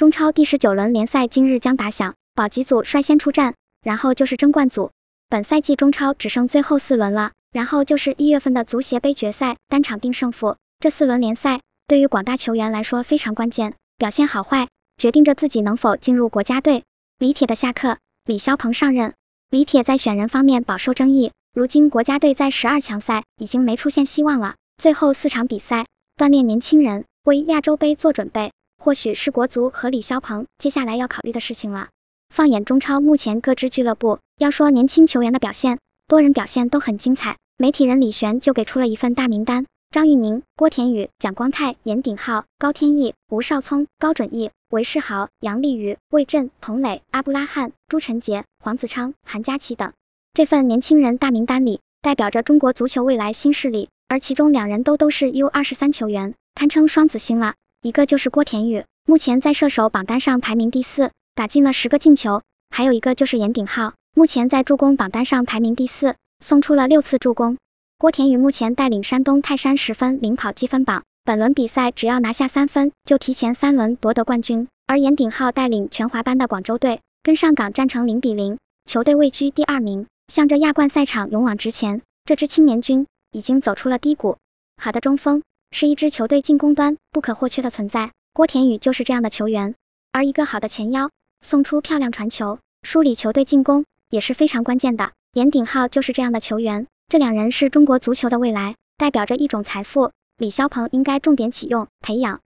中超第十九轮联赛今日将打响，保级组率先出战，然后就是争冠组。本赛季中超只剩最后四轮了，然后就是一月份的足协杯决赛，单场定胜负。这四轮联赛对于广大球员来说非常关键，表现好坏决定着自己能否进入国家队。李铁的下课，李霄鹏上任。李铁在选人方面饱受争议，如今国家队在十二强赛已经没出现希望了。最后四场比赛锻炼年轻人，为亚洲杯做准备。或许是国足和李霄鹏接下来要考虑的事情了。放眼中超，目前各支俱乐部，要说年轻球员的表现，多人表现都很精彩。媒体人李璇就给出了一份大名单：张玉宁、郭田雨、蒋光太、严鼎浩、高天意、吴少聪、高准翼、韦世豪、杨立瑜、魏震、童磊、阿布拉汉、朱晨杰、黄子昌、韩佳琪等。这份年轻人大名单里，代表着中国足球未来新势力，而其中两人都都是 U23 球员，堪称双子星了。一个就是郭田雨，目前在射手榜单上排名第四，打进了十个进球。还有一个就是严鼎浩，目前在助攻榜单上排名第四，送出了六次助攻。郭田雨目前带领山东泰山十分领跑积分榜，本轮比赛只要拿下三分，就提前三轮夺得冠军。而严鼎浩带领全华班的广州队跟上港战成零比零，球队位居第二名，向着亚冠赛场勇往直前。这支青年军已经走出了低谷。好的中锋。是一支球队进攻端不可或缺的存在，郭田雨就是这样的球员。而一个好的前腰送出漂亮传球，梳理球队进攻也是非常关键的。严鼎浩就是这样的球员，这两人是中国足球的未来，代表着一种财富。李霄鹏应该重点启用培养。